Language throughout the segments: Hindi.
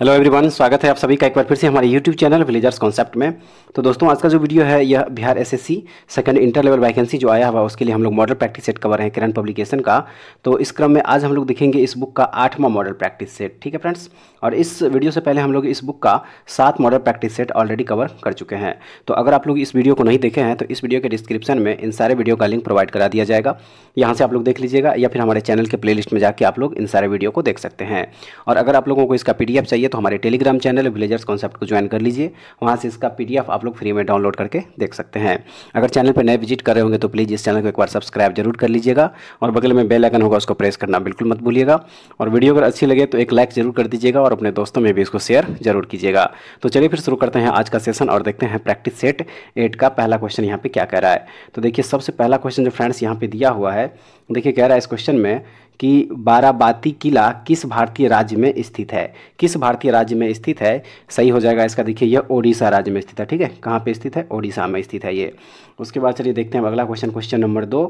हेलो एवरीवन स्वागत है आप सभी का एक बार फिर से हमारे यूट्यूब चैनल विलेजर्स कॉन्सेप्ट में तो दोस्तों आज का जो वीडियो है यह Bihar SSC second inter level vacancy जो आया हुआ उसके लिए हम लोग मॉडल प्रैक्टिस सेट कवर हैं किरण पब्लिकेशन का तो इस क्रम में आज हम लोग देखेंगे इस बुक का आठवां मॉडल प्रैक्टिस सेट ठीक है फ्रेंड्स और इस वीडियो से पहले हम लोग इस बुक का सात model practice set already cover कर चुके हैं तो अगर आप लोग इस वीडियो को नहीं देखे हैं तो इस वीडियो के डिस्क्रिप्शन में इन सारे वीडियो का लिंक प्रोवाइड करा दिया जाएगा यहाँ से आप लोग देख लीजिएगा या फिर हमारे चैनल के प्ले में जाकर आप लोग इन सारे वीडियो को देख सकते हैं और अगर आप लोगों को इसका पी चाहिए चाहिए तो हमारे टेलीग्राम चैनल विलेजर्स कॉन्सेप्ट को ज्वाइन कर लीजिए वहाँ से इसका पी आप लोग फ्री में डाउनलोड करके देख सकते हैं अगर चैनल पर नए विजिट कर रहे होंगे तो प्लीज़ इस चैनल को एक बार सब्सक्राइब जरूर कर लीजिएगा और बगल में बेल आइकन होगा उसको प्रेस करना बिल्कुल मत भूलिएगा और वीडियो अगर अच्छी लगे तो एक लाइक जरूर कर दीजिएगा और अपने दोस्तों में भी इसको शेयर जरूर कीजिएगा तो चलिए फिर शुरू करते हैं आज का सेशन और देखते हैं प्रैक्टिस सेट एट का पहला क्वेश्चन यहाँ पे क्या कह रहा है तो देखिए सबसे पहला क्वेश्चन जो फ्रेंड्स यहाँ पे दिया हुआ है देखिए कह रहा है इस क्वेश्चन में कि बाराबाती किला किस भारतीय राज्य में स्थित है किस भारतीय राज्य में स्थित है सही हो जाएगा इसका देखिए यह ओडिशा राज्य में स्थित है ठीक है कहाँ पे स्थित है ओडिशा में स्थित है ये उसके बाद चलिए देखते हैं अगला क्वेश्चन क्वेश्चन नंबर दो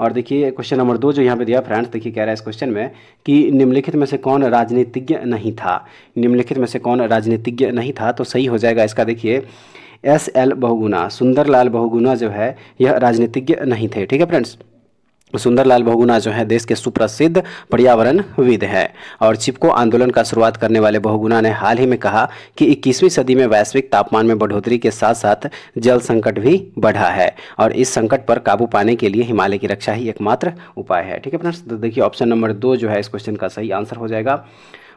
और देखिए क्वेश्चन नंबर दो जो यहाँ पे दिया फ्रेंड्स देखिए कह रहा है इस क्वेश्चन में कि निम्नलिखित में से कौन राजनीतिज्ञ नहीं था निम्नलिखित में से कौन राजनीतिज्ञ नहीं था तो सही हो जाएगा इसका देखिए एस एल बहुगुना सुंदरलाल बहुगुना जो है यह राजनीतिज्ञ नहीं थे ठीक है फ्रेंड्स सुंदरलाल बहुगुना जो है देश के सुप्रसिद्ध पर्यावरणविद है और चिपको आंदोलन का शुरुआत करने वाले बहुगुना ने हाल ही में कहा कि 21वीं सदी में वैश्विक तापमान में बढ़ोतरी के साथ साथ जल संकट भी बढ़ा है और इस संकट पर काबू पाने के लिए हिमालय की रक्षा ही एकमात्र उपाय है ठीक है तो देखिए ऑप्शन नंबर दो जो है इस क्वेश्चन का सही आंसर हो जाएगा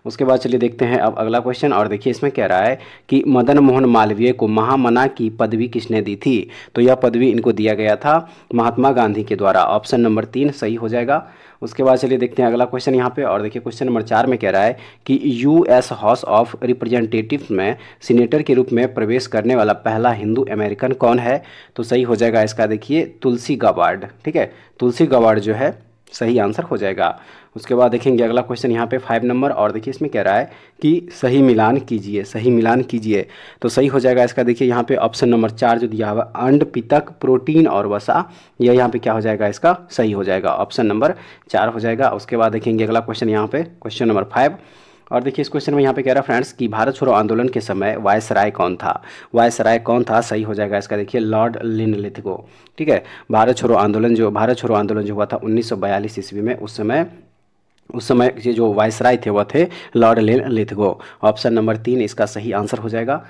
उसके बाद चलिए देखते हैं अब अगला क्वेश्चन और देखिए इसमें कह रहा है कि मदन मोहन मालवीय को महामना की पदवी किसने दी थी तो यह पदवी इनको दिया गया था महात्मा गांधी के द्वारा ऑप्शन नंबर तीन सही हो जाएगा उसके बाद चलिए देखते हैं अगला क्वेश्चन यहाँ पे और देखिए क्वेश्चन नंबर चार में कह रहा है कि यूएस हाउस ऑफ रिप्रेजेंटेटिव में सीनेटर के रूप में प्रवेश करने वाला पहला हिंदू अमेरिकन कौन है तो सही हो जाएगा इसका देखिए तुलसी गवार्ड ठीक है तुलसी गवार्ड जो है सही आंसर हो जाएगा उसके बाद देखेंगे अगला क्वेश्चन यहाँ पे फाइव नंबर और देखिए इसमें कह रहा है कि सही मिलान कीजिए सही मिलान कीजिए तो सही हो जाएगा इसका देखिए यहाँ पे ऑप्शन नंबर चार जो दिया हुआ अंड पितक प्रोटीन और वसा यह यहाँ पे क्या हो जाएगा इसका सही हो जाएगा ऑप्शन नंबर चार हो जाएगा उसके बाद देखेंगे अगला क्वेश्चन यहाँ पे क्वेश्चन नंबर फाइव और देखिए इस क्वेश्चन में यहाँ पे कह रहा है फ्रेंड्स कि भारत छोड़ो आंदोलन के समय वायसराय कौन था वायसराय कौन था सही हो जाएगा इसका देखिए लॉर्ड लिथगो ठीक है भारत छोड़ो आंदोलन जो भारत छोड़ो आंदोलन जो हुआ था 1942 ईस्वी में उस समय उस समय ये जो वायसराय थे वह थे lord Linlithgow option number तीन इसका सही आंसर हो जाएगा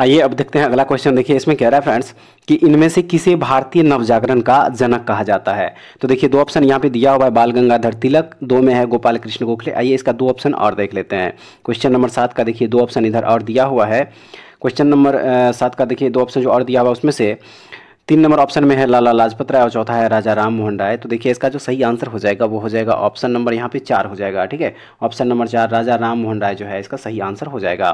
आइए अब देखते हैं अगला क्वेश्चन देखिए इसमें कह रहा है फ्रेंड्स कि इनमें से किसे भारतीय नवजागरण का जनक कहा जाता है तो देखिए दो ऑप्शन यहाँ पे दिया हुआ है बाल गंगाधर तिलक दो में है गोपाल कृष्ण गोखले आइए इसका दो ऑप्शन और देख लेते हैं क्वेश्चन नंबर सात का देखिए दो ऑप्शन इधर और दिया हुआ है क्वेश्चन नंबर सात का देखिए दो ऑप्शन जो और दिया हुआ उसमें से तीन नंबर ऑप्शन में है लाला लाजपत राय और चौथा है राजा राम मोहन राय तो देखिए इसका जो सही आंसर हो जाएगा वो हो जाएगा ऑप्शन नंबर यहाँ पे चार हो जाएगा ठीक है ऑप्शन नंबर चार राजा राम मोहन राय जो है इसका सही आंसर हो जाएगा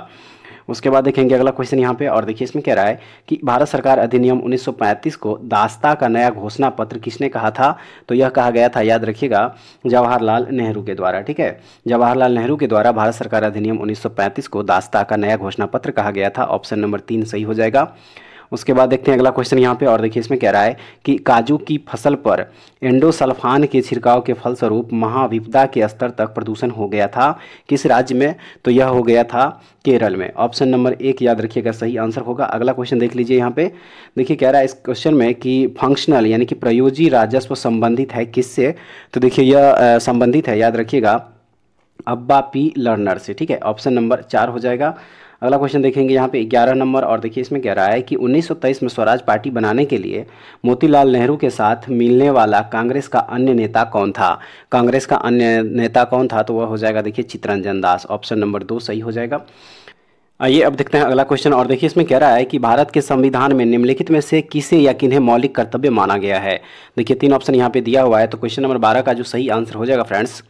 उसके बाद देखेंगे अगला क्वेश्चन यहाँ पे और देखिए इसमें कह रहा है कि भारत सरकार अधिनियम 1935 को दास्ता का नया घोषणा पत्र किसने कहा था तो यह कहा गया था याद रखिएगा जवाहरलाल नेहरू के द्वारा ठीक है जवाहरलाल नेहरू के द्वारा भारत सरकार अधिनियम 1935 को दास्ता का नया घोषणा पत्र कहा गया था ऑप्शन नंबर तीन सही हो जाएगा उसके बाद देखते हैं अगला क्वेश्चन यहाँ पे और देखिए इसमें कह रहा है कि काजू की फसल पर एंडोसल्फान के छिड़काव के फलस्वरूप महाविपदा के स्तर तक प्रदूषण हो गया था किस राज्य में तो यह हो गया था केरल में ऑप्शन नंबर एक याद रखिएगा सही आंसर होगा अगला क्वेश्चन देख लीजिए यहाँ पे देखिए कह रहा है इस क्वेश्चन में कि फंक्शनल यानी कि प्रयोजी राजस्व संबंधित है किससे तो देखिए यह संबंधित है याद रखिएगा अब्बा पी लर्नर से ठीक है ऑप्शन नंबर चार हो जाएगा अगला क्वेश्चन देखेंगे यहाँ पे 11 नंबर और देखिए इसमें कह रहा है कि 1923 में स्वराज पार्टी बनाने के लिए मोतीलाल नेहरू के साथ मिलने वाला कांग्रेस का अन्य नेता कौन था कांग्रेस का अन्य नेता कौन था तो वह हो जाएगा देखिए चित्रंजन दास ऑप्शन नंबर दो सही हो जाएगा आइए अब देखते हैं अगला क्वेश्चन और देखिए इसमें कह रहा है कि भारत के संविधान में निम्नलिखित में से किसे या किन्हें मौलिक कर्तव्य माना गया है देखिए तीन ऑप्शन यहाँ पे दिया हुआ है तो क्वेश्चन नंबर बारह का जो सही आंसर हो जाएगा फ्रेंड्स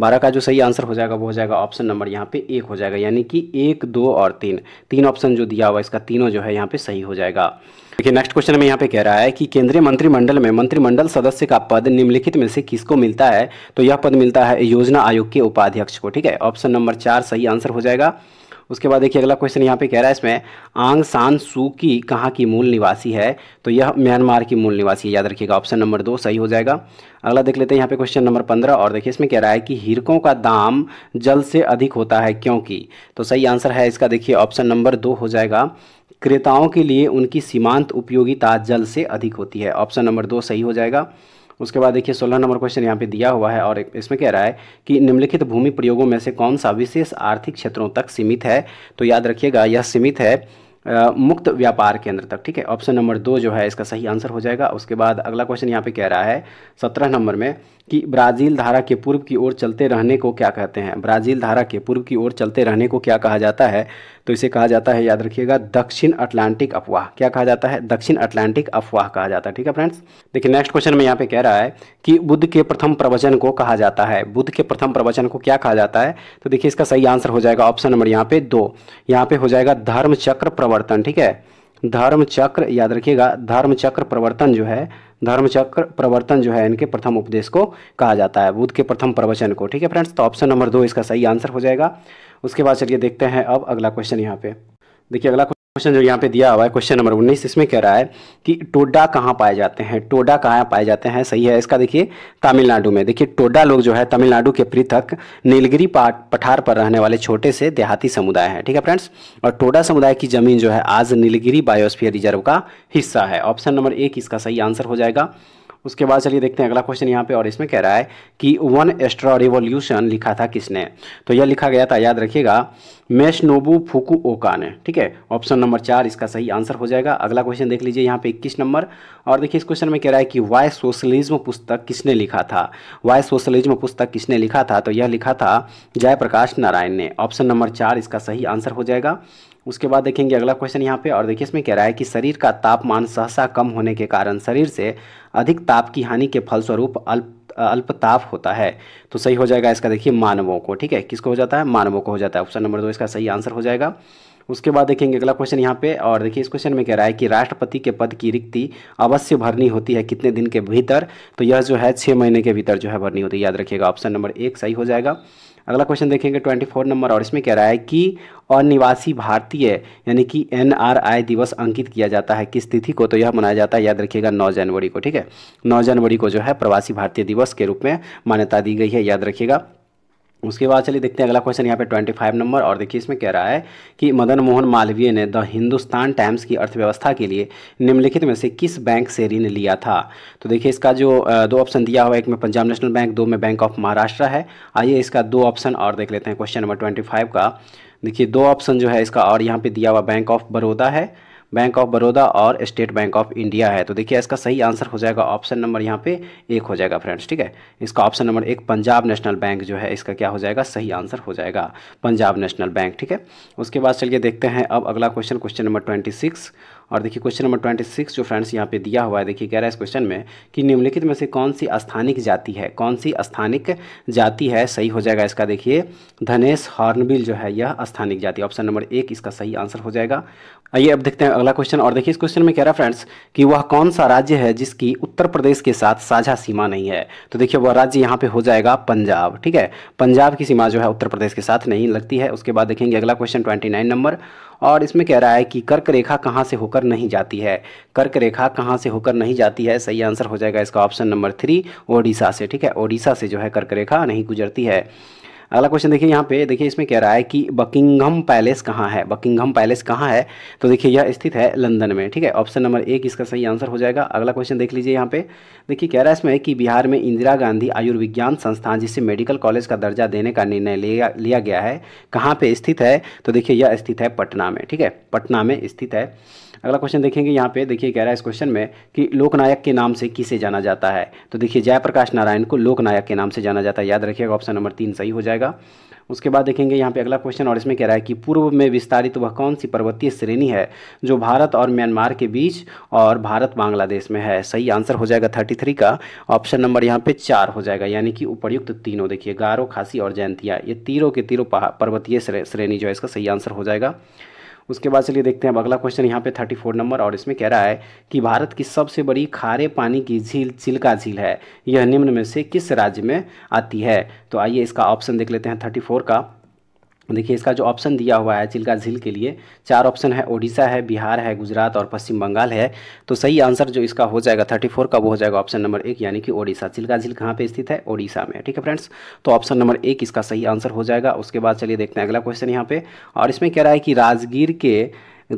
बारह का जो सही आंसर हो जाएगा वो हो जाएगा ऑप्शन नंबर यहाँ पे एक हो जाएगा यानी कि एक दो और तीन तीन ऑप्शन जो दिया हुआ इसका तीनों जो है यहाँ पे सही हो जाएगा देखिए नेक्स्ट क्वेश्चन में यहाँ पे कह रहा है कि केंद्रीय मंत्रिमंडल में मंत्रिमंडल सदस्य का पद निम्नलिखित में से किसको मिलता है तो यह पद मिलता है योजना आयोग के उपाध्यक्ष को ठीक है ऑप्शन नंबर चार सही आंसर हो जाएगा उसके बाद देखिए अगला क्वेश्चन यहाँ पे कह रहा है इसमें आंग सान सू की कहाँ की मूल निवासी है तो यह म्यांमार की मूल निवासी है याद रखिएगा ऑप्शन नंबर दो सही हो जाएगा अगला देख लेते हैं यहाँ पे क्वेश्चन नंबर पंद्रह और देखिए इसमें कह रहा है कि हिरकों का दाम जल से अधिक होता है क्योंकि तो सही आंसर है इसका देखिए ऑप्शन नंबर दो हो जाएगा क्रेताओं के लिए उनकी सीमांत उपयोगिता जल से अधिक होती है ऑप्शन नंबर दो सही हो जाएगा उसके बाद देखिए सोलह नंबर क्वेश्चन यहाँ पे दिया हुआ है और इसमें कह रहा है कि निम्नलिखित भूमि प्रयोगों में से कौन सा विशेष आर्थिक क्षेत्रों तक सीमित है तो याद रखिएगा यह सीमित है आ, मुक्त व्यापार केंद्र तक ठीक है ऑप्शन नंबर दो जो है इसका सही आंसर हो जाएगा उसके बाद अगला क्वेश्चन यहाँ पे कह रहा है सत्रह नंबर में कि ब्राज़ील धारा के पूर्व की ओर चलते रहने को क्या कहते हैं ब्राज़ील धारा के पूर्व की ओर चलते रहने को क्या कहा जाता है तो इसे कहा जाता है याद रखिएगा दक्षिण अटलांटिक अफवाह क्या कहा जाता है दक्षिण अटलांटिक अफवाह कहा जाता है ठीक है फ्रेंड्स देखिए नेक्स्ट क्वेश्चन में यहाँ पे कह रहा है कि बुद्ध के प्रथम प्रवचन को कहा जाता है बुद्ध के प्रथम प्रवचन को क्या कहा जाता है तो देखिए इसका सही आंसर हो जाएगा ऑप्शन नंबर यहाँ पे दो यहाँ पे हो जाएगा धर्म चक्र प्रवर्तन ठीक है धर्म चक्र याद रखिएगा धर्म चक्र प्रवर्तन जो है धर्म चक्र प्रवर्तन जो है इनके प्रथम उपदेश को कहा जाता है बुद्ध के प्रथम प्रवचन को ठीक है फ्रेंड्स तो ऑप्शन नंबर दो इसका सही आंसर हो जाएगा उसके बाद चलिए देखते हैं अब अगला क्वेश्चन यहाँ पे देखिए अगला क्वेश्चन जो यहाँ पे दिया हुआ है क्वेश्चन नंबर उन्नीस इसमें कह रहा है कि टोडा कहाँ पाए जाते हैं टोडा कहाँ पाए जाते हैं सही है इसका देखिए तमिलनाडु में देखिए टोडा लोग जो है तमिलनाडु के पृथक नीलगिरी पठार पर रहने वाले छोटे से देहाती समुदाय है ठीक है फ्रेंड्स और टोडा समुदाय की जमीन जो है आज नीलगिरी बायोस्फीयर रिजर्व का हिस्सा है ऑप्शन नंबर एक इसका सही आंसर हो जाएगा उसके बाद चलिए देखते हैं अगला क्वेश्चन यहाँ पे और इसमें कह रहा है कि वन एस्ट्रा रिवोल्यूशन लिखा था किसने तो यह लिखा गया था याद रखिएगा मेशनोबू ओका ने ठीक है ऑप्शन नंबर चार इसका सही आंसर हो जाएगा अगला क्वेश्चन देख लीजिए यहाँ पे इक्कीस नंबर और देखिए इस क्वेश्चन में कह रहा है कि वाई सोशलिज्म पुस्तक किसने लिखा था वाई सोशलिज्म पुस्तक किसने लिखा था तो यह लिखा था जयप्रकाश नारायण ने ऑप्शन नंबर चार इसका सही आंसर हो जाएगा उसके बाद देखेंगे अगला क्वेश्चन यहाँ पे और देखिए इसमें कह रहा है कि शरीर का तापमान सहसा कम होने के कारण शरीर से अधिक ताप की हानि के फलस्वरूप अल्प अल्पताप होता है तो सही हो जाएगा इसका देखिए मानवों को ठीक है किसको हो जाता है मानवों को हो जाता है ऑप्शन नंबर दो इसका सही आंसर हो जाएगा उसके बाद देखेंगे अगला क्वेश्चन यहाँ पे और देखिए इस क्वेश्चन में कह रहा है कि राष्ट्रपति के पद की रिक्ति अवश्य भरनी होती है कितने दिन के भीतर तो यह जो है छः महीने के भीतर जो है भरनी होती है याद रखिएगा ऑप्शन नंबर एक सही हो जाएगा अगला क्वेश्चन देखेंगे ट्वेंटी फोर नंबर और इसमें कह रहा है कि अनिवासी भारतीय यानी कि एन दिवस अंकित किया जाता है किस तिथि को तो यह मनाया जाता है याद रखिएगा नौ जनवरी को ठीक है नौ जनवरी को जो है प्रवासी भारतीय दिवस के रूप में मान्यता दी गई है याद रखिएगा उसके बाद चलिए देखते हैं अगला क्वेश्चन यहाँ पे 25 नंबर और देखिए इसमें कह रहा है कि मदन मोहन मालवीय ने द हिंदुस्तान टाइम्स की अर्थव्यवस्था के लिए निम्नलिखित में से किस बैंक से ऋण लिया था तो देखिए इसका जो दो ऑप्शन दिया हुआ है एक में पंजाब नेशनल बैंक दो में बैंक ऑफ महाराष्ट्र है आइए इसका दो ऑप्शन और देख लेते हैं क्वेश्चन नंबर ट्वेंटी का देखिए दो ऑप्शन जो है इसका और यहाँ पे दिया हुआ बैंक ऑफ बड़ौदा है बैंक ऑफ बड़ौदा और स्टेट बैंक ऑफ इंडिया है तो देखिए इसका सही आंसर हो जाएगा ऑप्शन नंबर यहाँ पे एक हो जाएगा फ्रेंड्स ठीक है इसका ऑप्शन नंबर एक पंजाब नेशनल बैंक जो है इसका क्या हो जाएगा सही आंसर हो जाएगा पंजाब नेशनल बैंक ठीक है उसके बाद चलिए देखते हैं अब अगला question question number twenty six और देखिए क्वेश्चन नंबर ट्वेंटी सिक्स जो फ्रेंड्स यहाँ पे दिया हुआ है देखिए कह रहा है इस क्वेश्चन में कि निम्नलिखित में से कौन सी स्थानिक जाति है कौन सी स्थानिक जाति है सही हो जाएगा इसका देखिए धनेश हॉर्नबिल जो है यह स्थानिक जाति ऑप्शन नंबर एक इसका सही आंसर हो जाएगा आइए अब देखते हैं अगला क्वेश्चन और देखिए इस क्वेश्चन में कह रहा है फ्रेंड्स कि वह कौन सा राज्य है जिसकी उत्तर प्रदेश के साथ साझा सीमा नहीं है तो देखिए वह राज्य यहाँ पे हो जाएगा पंजाब ठीक है पंजाब की सीमा जो है उत्तर प्रदेश के साथ नहीं लगती है उसके बाद देखेंगे अगला क्वेश्चन ट्वेंटी नाइन नंबर और इसमें कह रहा है कि कर्क रेखा कहाँ से होकर नहीं जाती है कर्क रेखा कहाँ से होकर नहीं जाती है सही आंसर हो जाएगा इसका ऑप्शन नंबर थ्री ओडिशा से ठीक है ओडिशा से जो है कर्क रेखा नहीं गुजरती है अगला क्वेश्चन देखिए यहाँ पे देखिए इसमें कह रहा है कि बकिंगम पैलेस कहाँ है बकिंगम पैलेस कहाँ है तो देखिए यह स्थित है लंदन में ठीक है ऑप्शन नंबर एक इसका सही आंसर हो जाएगा अगला क्वेश्चन देख लीजिए यहाँ पे देखिए कह रहा है इसमें कि बिहार में इंदिरा गांधी आयुर्विज्ञान संस्थान जिसे मेडिकल कॉलेज का दर्जा देने का निर्णय लिया लिया गया है कहाँ पर स्थित है तो देखिए यह स्थित है पटना में ठीक है पटना में स्थित है अगला क्वेश्चन देखेंगे यहाँ पे देखिए कह रहा है इस क्वेश्चन में कि लोकनायक के नाम से किसे जाना जाता है तो देखिए जयप्रकाश नारायण को लोकनायक के नाम से जाना जाता है याद रखिएगा ऑप्शन नंबर तीन सही हो जाएगा जाएगा उसके बाद देखेंगे यहाँ पे अगला क्वेश्चन और इसमें कह रहा है कि पूर्व में विस्तारित वह कौन सी पर्वतीय श्रेणी है जो भारत और म्यांमार के बीच और भारत बांग्लादेश में है सही आंसर हो जाएगा थर्टी थ्री का ऑप्शन नंबर यहाँ पे चार हो जाएगा यानी कि उपयुक्त तीनों देखिए गारो खासी और जयंतिया ये तीनों के तीनों पर्वतीय श्रेणी जो है इसका सही आंसर हो जाएगा उसके बाद चलिए देखते हैं अब अगला क्वेश्चन यहाँ पे थर्टी फोर नंबर और इसमें कह रहा है कि भारत की सबसे बड़ी खारे पानी की झील चिल्का झील है यह निम्न में से किस राज्य में आती है तो आइए इसका ऑप्शन देख लेते हैं थर्टी फोर का देखिए इसका जो ऑप्शन दिया हुआ है चिल्का झील के लिए चार ऑप्शन है ओडिशा है बिहार है गुजरात और पश्चिम बंगाल है तो सही आंसर जो इसका हो जाएगा थर्टी फोर का वो हो जाएगा ऑप्शन नंबर एक यानी कि ओडिशा चिल्का झील कहाँ पे स्थित है ओडिशा में ठीक है फ्रेंड्स तो ऑप्शन नंबर एक इसका सही आंसर हो जाएगा उसके बाद चलिए देखते हैं अगला क्वेश्चन यहाँ पे और इसमें कह रहा है कि राजगीर के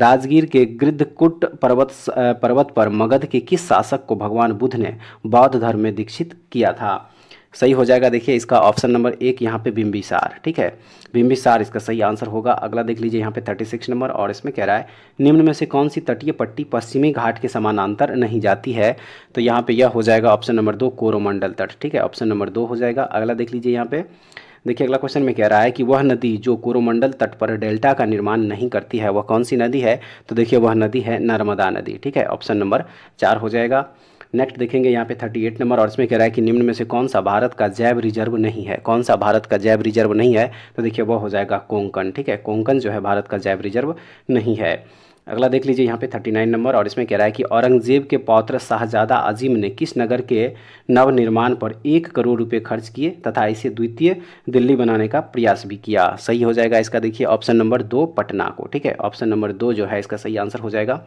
राजगीर के गृद्धकुट पर्वत पर्वत पर मगध के किस शासक को भगवान बुद्ध ने बौद्ध धर्म में दीक्षित किया था सही हो जाएगा देखिए इसका ऑप्शन नंबर एक यहाँ पे बिम्बिसार ठीक है बिम्बिसार इसका सही आंसर होगा अगला देख लीजिए यहाँ पे 36 नंबर और इसमें कह रहा है निम्न में से कौन सी तटीय पट्टी पश्चिमी घाट के समानांतर नहीं जाती है तो यहाँ पे यह हो जाएगा ऑप्शन नंबर दो कोरोमंडल तट ठीक है ऑप्शन नंबर दो हो जाएगा अगला देख लीजिए यहाँ पे देखिए अगला क्वेश्चन में कह रहा है कि वह नदी जो कोरोमंडल तट पर डेल्टा का निर्माण नहीं करती है वह कौन सी नदी है तो देखिए वह नदी है नर्मदा नदी ठीक है ऑप्शन नंबर चार हो जाएगा नेक्स्ट देखेंगे यहाँ पे 38 नंबर और इसमें कह रहा है कि निम्न में से कौन सा भारत का जैव रिजर्व नहीं है कौन सा भारत का जैव रिजर्व नहीं है तो देखिए वह हो जाएगा कोंकण ठीक है कोंकण जो है भारत का जैव रिजर्व नहीं है अगला देख लीजिए यहाँ पे 39 नंबर और इसमें कह रहा है कि औरंगजेब के पौत्र शाहजादा अजीम ने किस नगर के नवनिर्माण पर एक करोड़ रुपए खर्च किए तथा इसे द्वितीय दिल्ली बनाने का प्रयास भी किया सही हो जाएगा इसका देखिए ऑप्शन नंबर दो पटना को ठीक है ऑप्शन नंबर दो जो है इसका सही आंसर हो जाएगा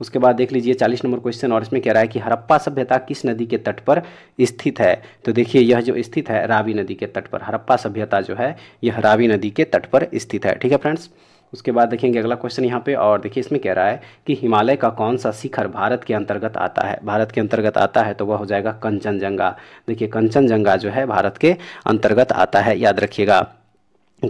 उसके बाद देख लीजिए चालीस नंबर क्वेश्चन और इसमें कह रहा है कि हरप्पा सभ्यता किस नदी के तट पर स्थित है तो देखिए यह जो स्थित है रावी नदी के तट पर हरप्पा सभ्यता जो है यह रावी नदी के तट पर स्थित है ठीक है फ्रेंड्स उसके बाद देखेंगे अगला क्वेश्चन यहाँ पे और देखिए इसमें कह रहा है कि हिमालय का कौन सा शिखर भारत के अंतर्गत आता है भारत के अंतर्गत आता है तो वह हो जाएगा कंचनजंगा देखिए कंचनजंगा जो है भारत के अंतर्गत आता है याद रखिएगा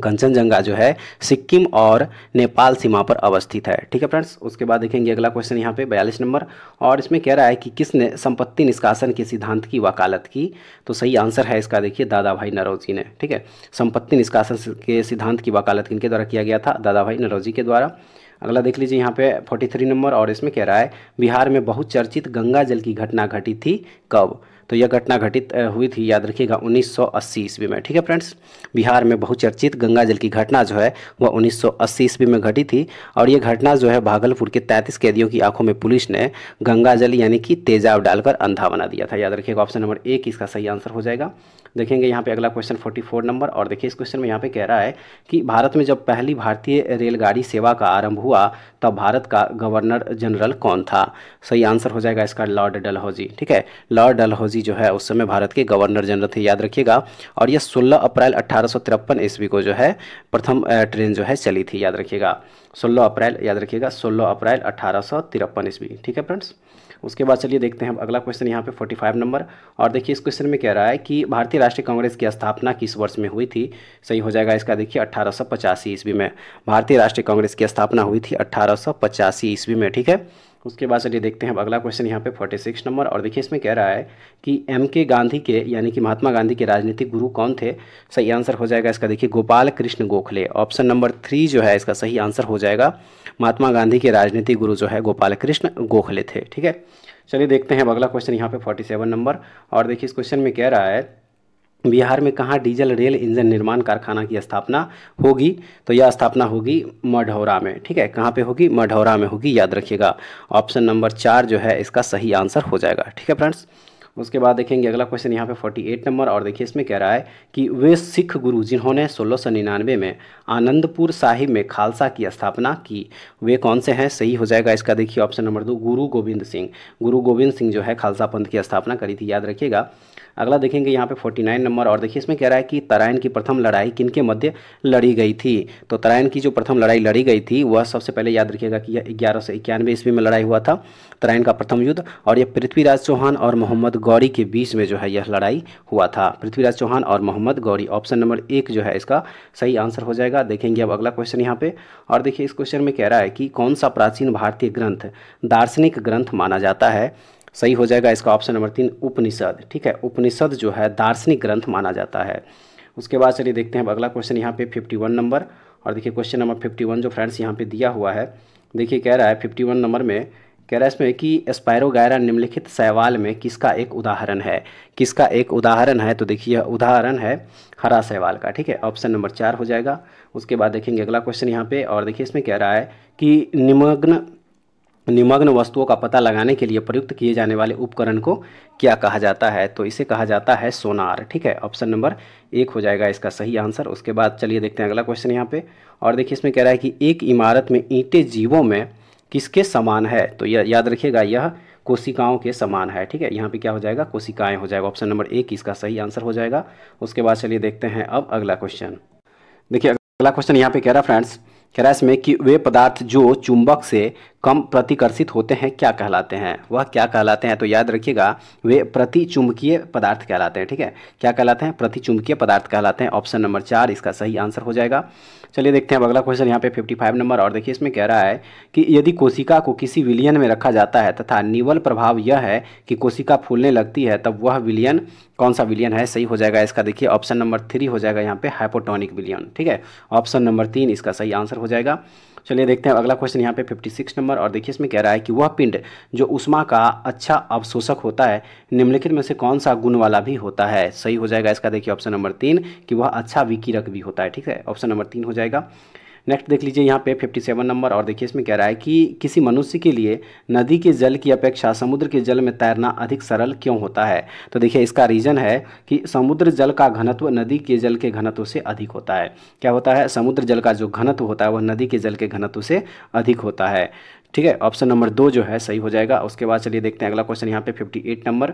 कंचनजंगा जो है सिक्किम और नेपाल सीमा पर अवस्थित है ठीक है फ्रेंड्स उसके बाद देखेंगे अगला क्वेश्चन यहाँ पे बयालीस नंबर और इसमें कह रहा है कि किसने संपत्ति निष्कासन के सिद्धांत की वकालत की तो सही आंसर है इसका देखिए दादा भाई नरोजी ने ठीक है संपत्ति निष्कासन के सिद्धांत की वकालत इनके द्वारा किया गया था दादा भाई नरोजी के द्वारा अगला देख लीजिए यहाँ पे 43 नंबर और इसमें कह रहा है बिहार में बहुत चर्चित गंगा जल की घटना घटी थी कब तो यह घटना घटित हुई थी याद रखिएगा 1980 ईस्वी में ठीक है फ्रेंड्स बिहार में बहुचर्चित गंगा जल की घटना जो है वह 1980 ईस्वी में घटी थी और यह घटना जो है भागलपुर के तैंतीस कैदियों की आंखों में पुलिस ने गंगा जल यानी कि तेजाब डालकर अंधा बना दिया था याद रखिएगा ऑप्शन नंबर एक इसका सही आंसर हो जाएगा देखेंगे यहाँ पे अगला क्वेश्चन 44 नंबर और देखिए इस क्वेश्चन में यहाँ पे कह रहा है कि भारत में जब पहली भारतीय रेलगाड़ी सेवा का आरंभ हुआ तब भारत का गवर्नर जनरल कौन था सही आंसर हो जाएगा इसका लॉर्ड डलहौजी ठीक है लॉर्ड डलहौजी जो है उस समय भारत के गवर्नर जनरल थे याद रखिएगा और यह सोलह अप्रैल अट्ठारह ईस्वी को जो है प्रथम ट्रेन जो है चली थी याद रखिएगा सोलह अप्रैल याद रखिएगा सोलह अप्रैल अट्ठारह ईस्वी ठीक है फ्रेंड्स उसके बाद चलिए देखते हैं अब अगला क्वेश्चन यहाँ पे 45 नंबर और देखिए इस क्वेश्चन में कह रहा है कि भारतीय राष्ट्रीय कांग्रेस की स्थापना किस वर्ष में हुई थी सही हो जाएगा इसका देखिए अट्ठारह ईस्वी में भारतीय राष्ट्रीय कांग्रेस की स्थापना हुई थी अट्ठारह ईस्वी में ठीक है उसके बाद चलिए देखते हैं अब अगला क्वेश्चन यहाँ पे फोर्टी सिक्स नंबर और देखिए इसमें कह रहा है कि एम के गांधी के यानी कि महात्मा गांधी के राजनीतिक गुरु कौन थे सही आंसर हो जाएगा इसका देखिए Gopal Krishna Gokhale option number three जो है इसका सही आंसर हो जाएगा महात्मा गांधी के राजनीतिक गुरु जो है गोपाल कृष्ण गोखले थे ठीक है चलिए देखते हैं अब अगला क्वेश्चन यहाँ पे फोर्टी सेवन नंबर और देखिए इस क्वेश्चन में कह रहा है बिहार में कहाँ डीजल रेल इंजन निर्माण कारखाना की स्थापना होगी तो यह स्थापना होगी मढ़ौरा में ठीक है कहाँ पे होगी मढ़ौरा में होगी याद रखिएगा ऑप्शन नंबर चार जो है इसका सही आंसर हो जाएगा ठीक है फ्रेंड्स उसके बाद देखेंगे अगला क्वेश्चन यहाँ पे 48 नंबर और देखिए इसमें कह रहा है कि वे सिख गुरु जिन्होंने सोलह में आनंदपुर साहिब में खालसा की स्थापना की वे कौन से हैं सही हो जाएगा इसका देखिए ऑप्शन नंबर दो गुरु गोविंद सिंह गुरु गोविंद सिंह जो है खालसा पंथ की स्थापना करी थी याद रखिएगा अगला देखेंगे यहाँ पे 49 नंबर और देखिए इसमें कह रहा है कि तराइन की प्रथम लड़ाई किन के मध्य लड़ी गई थी तो तराइन की जो प्रथम लड़ाई लड़ी गई थी वह सबसे पहले याद रखिएगा कि ग्यारह सौ इक्यानवे ईस्वी में लड़ाई हुआ था तराइन का प्रथम युद्ध और यह पृथ्वीराज चौहान और मोहम्मद गौरी के बीच में जो है यह लड़ाई हुआ था पृथ्वीराज चौहान और मोहम्मद गौरी ऑप्शन नंबर एक जो है इसका सही आंसर हो जाएगा देखेंगे अब अगला क्वेश्चन यहाँ पे और देखिए इस क्वेश्चन में कह रहा है कि कौन सा प्राचीन भारतीय ग्रंथ दार्शनिक ग्रंथ माना जाता है सही हो जाएगा इसका ऑप्शन नंबर तीन उपनिषद ठीक है उपनिषद जो है दार्शनिक ग्रंथ माना जाता है उसके बाद चलिए देखते हैं अब अगला क्वेश्चन यहाँ पे 51 नंबर और देखिए क्वेश्चन नंबर 51 जो फ्रेंड्स यहाँ पे दिया हुआ है देखिए कह रहा है 51 नंबर में कह रहा है इसमें कि स्पायरोगायरा निम्नलिखित सहवाल में किसका एक उदाहरण है किसका एक उदाहरण है तो देखिए उदाहरण है हरा सहवाल का ठीक है ऑप्शन नंबर चार हो जाएगा उसके बाद देखेंगे अगला क्वेश्चन यहाँ पे और देखिए इसमें कह रहा है कि निमग्न निमग्न वस्तुओं का पता लगाने के लिए प्रयुक्त किए जाने वाले उपकरण को क्या कहा जाता है तो इसे कहा जाता है सोनार ठीक है ऑप्शन नंबर एक हो जाएगा इसका सही आंसर उसके बाद चलिए देखते हैं अगला क्वेश्चन यहाँ पे और देखिए इसमें कह रहा है कि एक इमारत में ईंटे जीवों में किसके समान है तो यह याद रखिएगा यह कोशिकाओं के समान है ठीक है यहाँ पे क्या हो जाएगा कोशिकाएं हो जाएगा ऑप्शन नंबर एक इसका सही आंसर हो जाएगा उसके बाद चलिए देखते हैं अब अगला क्वेश्चन देखिए अगला क्वेश्चन यहाँ पे कह रहा फ्रेंड्स कह रहा है इसमें कि वे पदार्थ जो चुंबक से कम प्रतिकर्षित होते हैं क्या कहलाते हैं वह क्या कहलाते हैं तो याद रखिएगा वे प्रतिचुंबकीय पदार्थ कहलाते हैं ठीक है क्या कहलाते हैं प्रतिचुंबकीय पदार्थ कहलाते हैं ऑप्शन नंबर चार इसका सही आंसर हो जाएगा चलिए देखते हैं अगला क्वेश्चन यहाँ पे 55 नंबर और देखिए इसमें कह रहा है कि यदि कोशिका को किसी विलियन में रखा जाता है तथा निवल प्रभाव यह है कि कोशिका फूलने लगती है तब वह विलियन कौन सा विलियन है सही हो जाएगा इसका देखिए ऑप्शन नंबर थ्री हो जाएगा यहाँ पे हाइपोटोनिक विलियन ठीक है ऑप्शन नंबर तीन इसका सही आंसर हो जाएगा चलिए देखते हैं अगला क्वेश्चन यहाँ पे 56 नंबर और देखिए इसमें कह रहा है कि वह पिंड जो उष्मा का अच्छा अवशोषक होता है निम्नलिखित में से कौन सा गुण वाला भी होता है सही हो जाएगा इसका देखिए ऑप्शन नंबर तीन कि वह अच्छा विकिरक भी होता है ठीक है ऑप्शन नंबर तीन हो जाएगा नेक्स्ट देख लीजिए यहाँ पे 57 नंबर और देखिए इसमें कह रहा है कि किसी मनुष्य के लिए नदी के जल की अपेक्षा समुद्र के जल में तैरना अधिक सरल क्यों होता है तो देखिए इसका रीज़न है कि समुद्र जल का घनत्व नदी के जल के घनत्व से अधिक होता है क्या होता है समुद्र जल का जो घनत्व होता है वह नदी के जल के घनत्व से अधिक होता है ठीक है ऑप्शन नंबर दो जो है सही हो जाएगा उसके बाद चलिए देखते हैं अगला क्वेश्चन यहाँ पे एट नंबर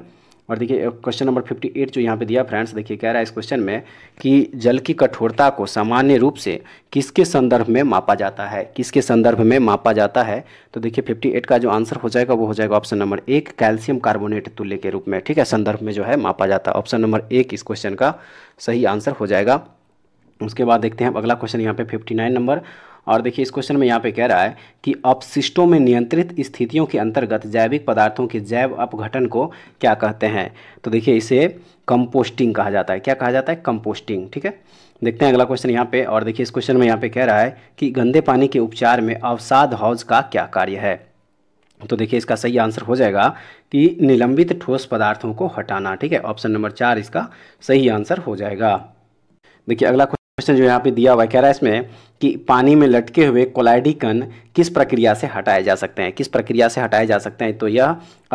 और देखिए क्वेश्चन नंबर 58 जो यहाँ पे दिया फ्रेंड्स देखिए कह रहा है इस क्वेश्चन में कि जल की कठोरता को सामान्य रूप से किसके संदर्भ में मापा जाता है किसके संदर्भ में मापा जाता है तो देखिए 58 का जो आंसर हो जाएगा वो हो जाएगा ऑप्शन नंबर एक कैल्शियम कार्बोनेट तुल्य के रूप में ठीक है संदर्भ में जो है मापा जाता है ऑप्शन नंबर एक इस क्वेश्चन का सही आंसर हो जाएगा उसके बाद देखते हैं अगला क्वेश्चन यहाँ पे फिफ्टी नंबर और देखिए इस क्वेश्चन में यहाँ पे कह रहा है कि अपशिष्टों में नियंत्रित स्थितियों के अंतर्गत जैविक पदार्थों के जैव अपघटन को क्या कहते हैं तो देखिए इसे कंपोस्टिंग कहा जाता है क्या कहा जाता है कंपोस्टिंग ठीक है देखते हैं अगला क्वेश्चन यहाँ पे और देखिए इस क्वेश्चन में यहाँ पे कह रहा है कि गंदे पानी के उपचार में अवसाद हौज का क्या कार्य है तो देखिए इसका सही आंसर हो जाएगा कि निलंबित ठोस पदार्थों को हटाना ठीक है ऑप्शन नंबर चार इसका सही आंसर हो जाएगा देखिए अगला क्वेश्चन जो यहाँ पे दिया हुआ है कह रहा है इसमें कि पानी में लटके हुए कोलाइडी कण किस प्रक्रिया से हटाए जा सकते हैं किस प्रक्रिया से हटाए जा सकते हैं तो यह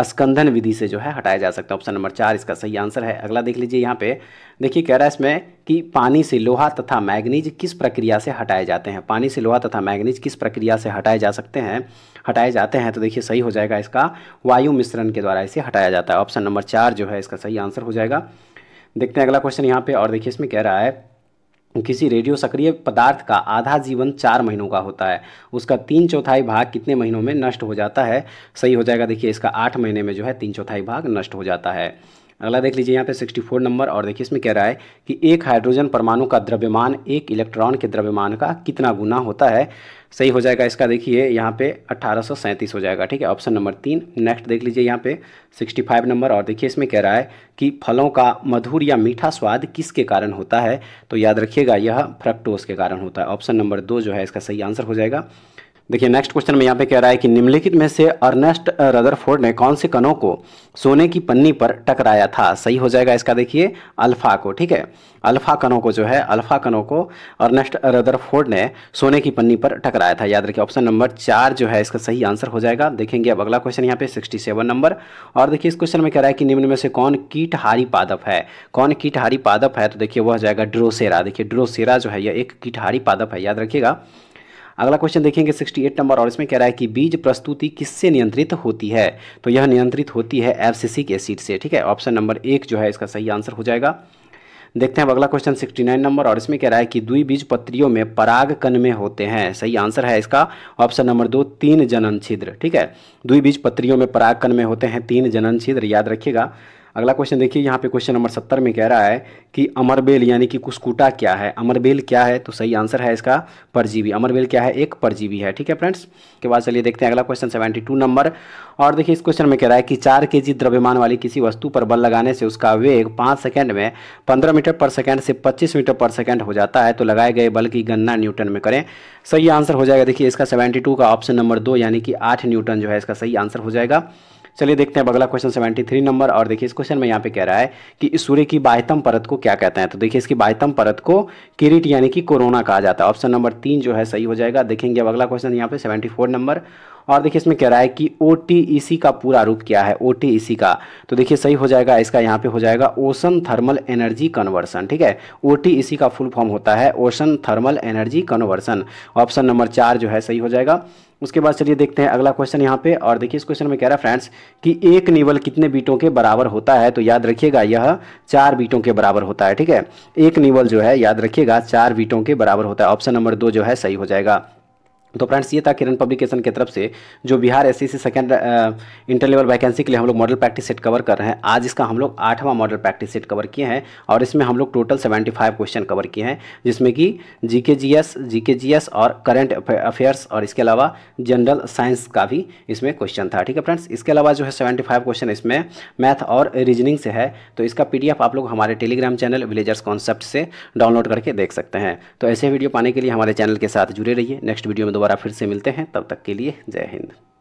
स्कंदन विधि से जो है हटाया जा सकता है ऑप्शन नंबर चार इसका सही आंसर है अगला देख लीजिए यहाँ पे देखिए कह रहा है इसमें कि पानी से लोहा तथा मैग्नीज किस प्रक्रिया से हटाए जाते हैं पानी से लोहा तथा मैग्नीज किस प्रक्रिया से हटाए जा सकते हैं हटाए जाते हैं तो देखिए सही हो जाएगा इसका वायु मिश्रण के द्वारा इसे हटाया जाता है ऑप्शन नंबर चार जो है इसका सही आंसर हो जाएगा देखते हैं अगला क्वेश्चन यहाँ पे और देखिए इसमें कह रहा है किसी रेडियो सक्रिय पदार्थ का आधा जीवन चार महीनों का होता है उसका तीन चौथाई भाग कितने महीनों में नष्ट हो जाता है सही हो जाएगा देखिए इसका आठ महीने में जो है तीन चौथाई भाग नष्ट हो जाता है अगला देख लीजिए यहाँ पे 64 नंबर और देखिए इसमें कह रहा है कि एक हाइड्रोजन परमाणु का द्रव्यमान एक इलेक्ट्रॉन के द्रव्यमान का कितना गुना होता है सही हो जाएगा इसका देखिए यहाँ पे अट्ठारह हो जाएगा ठीक है ऑप्शन नंबर तीन नेक्स्ट देख लीजिए यहाँ पे 65 नंबर और देखिए इसमें कह रहा है कि फलों का मधुर या मीठा स्वाद किसके कारण होता है तो याद रखिएगा यह फ्रक्टोज के कारण होता है ऑप्शन नंबर दो जो है इसका सही आंसर हो जाएगा देखिए नेक्स्ट क्वेश्चन में यहाँ पे कह रहा है कि निम्नलिखित में से अर्नेस्ट रदरफोर्ड ने कौन से कणों को सोने की पन्नी पर टकराया था सही हो जाएगा इसका देखिए अल्फा को ठीक है अल्फा कणों को जो है अल्फा कणों को अर्नेस्ट रदरफोर्ड ने सोने की पन्नी पर टकराया था याद रखिए ऑप्शन नंबर चार जो है इसका सही आंसर हो जाएगा देखेंगे अब अगला क्वेश्चन यहाँ पे सिक्सटी सेवन नंबर और देखिए इस क्वेश्चन में कह रहा है कि निम्न में से कौन कीटहारी पादप है कौन कीटहारी पादप है तो देखिए वह हो जाएगा ड्रोसेरा देखिए ड्रोसेरा जो है यह एक कीटहारी पादप है याद रखिएगा अगला क्वेश्चन देखेंगे 68 नंबर और इसमें कह रहा है कि बीज प्रस्तुति किससे नियंत्रित होती है तो यह नियंत्रित होती है एब्सिसिक एसिड से ठीक है ऑप्शन नंबर एक जो है इसका सही आंसर हो जाएगा देखते हैं अगला क्वेश्चन 69 नंबर और इसमें कह रहा है कि दुई बीज पत्रियों में पराग कन में होते हैं सही आंसर है इसका ऑप्शन नंबर दो तीन जनन छिद्र ठीक है दुई बीज पत्रियों में पराग कन में होते हैं तीन जनन छिद्र याद रखिएगा अगला क्वेश्चन देखिए यहाँ पे क्वेश्चन नंबर सत्तर में कह रहा है कि अमरबेल यानी कि कुस्कुटा क्या है अमरबेल क्या है तो सही आंसर है इसका परजीवी अमरबेल क्या है एक परजीवी है ठीक है फ्रेंड्स के बाद चलिए देखते हैं अगला क्वेश्चन सेवेंटी टू नंबर और देखिए इस क्वेश्चन में कह रहा है कि चार के जी द्रव्यमान वाली किसी वस्तु पर बल लगाने से उसका वेग पाँच सेकेंड में पंद्रह मीटर पर सेकेंड से पच्चीस मीटर पर सेकेंड हो जाता है तो लगाए गए बल की गणना न्यूटन में करें सही आंसर हो जाएगा देखिए इसका सेवेंटी का ऑप्शन नंबर दो यानी कि आठ न्यूटन जो है इसका सही आंसर हो जाएगा चलिए देखते हैं अगला क्वेश्चन सेवेंटी थ्री नंबर और देखिए इस क्वेश्चन में यहाँ पे कह रहा है कि इस सूर्य की बाह्यतम परत को क्या कहते हैं तो देखिए इसकी बाह्यतम परत को किरीट यानी कि कोरोना कहा जाता है ऑप्शन नंबर तीन जो है सही हो जाएगा देखेंगे अब अगला क्वेश्चन यहाँ पे सेवेंटी नंबर और देखिए इसमें कह रहा है कि ओ e का पूरा रूप क्या है ओ e का तो देखिए सही हो जाएगा इसका यहाँ पे हो जाएगा ओशन थर्मल एनर्जी कन्वर्सन ठीक है ओ e का फुल फॉर्म होता है ocean thermal energy conversion option number चार जो है सही हो जाएगा उसके बाद चलिए देखते हैं अगला क्वेश्चन यहाँ पे और देखिए इस क्वेश्चन में कह रहा है फ्रेंड्स कि एक निवल कितने बीटों के बराबर होता है तो याद रखिएगा यह चार बीटों के बराबर होता है ठीक है एक निवल जो है याद रखिएगा चार बीटों के बराबर होता है ऑप्शन नंबर दो जो है सही हो जाएगा तो फ्रेंड्स ये था किरण पब्लिकेशन की तरफ से जो Bihar S C second inter level vacancy के लिए हम लोग मॉडल प्रैक्टिस सेट कवर कर रहे हैं आज इसका हम लोग आठवां मॉडल प्रैक्टिस सेट कवर किए हैं और इसमें हम लोग टोटल 75 क्वेश्चन कवर किए हैं जिसमें कि जी K G S G K G S और करेंट अफेयर्स और इसके अलावा जनरल साइंस का भी इसमें क्वेश्चन था ठीक है फ्रेंड्स इसके अलावा जो है सेवेंटी फाइव क्वेश्चन इसमें मैथ और रीजनिंग से है तो इसका पी आप लोग हमारे टेलीग्राम चैनल विलेजर्स कॉन्सेप्ट से डाउनलोड करके देख सकते हैं तो ऐसे वीडियो पाने के लिए हमारे चैनल के साथ जुड़े रहिए नेक्स्ट वीडियो में दोबारा दोबारा फिर से मिलते हैं तब तक के लिए जय हिंद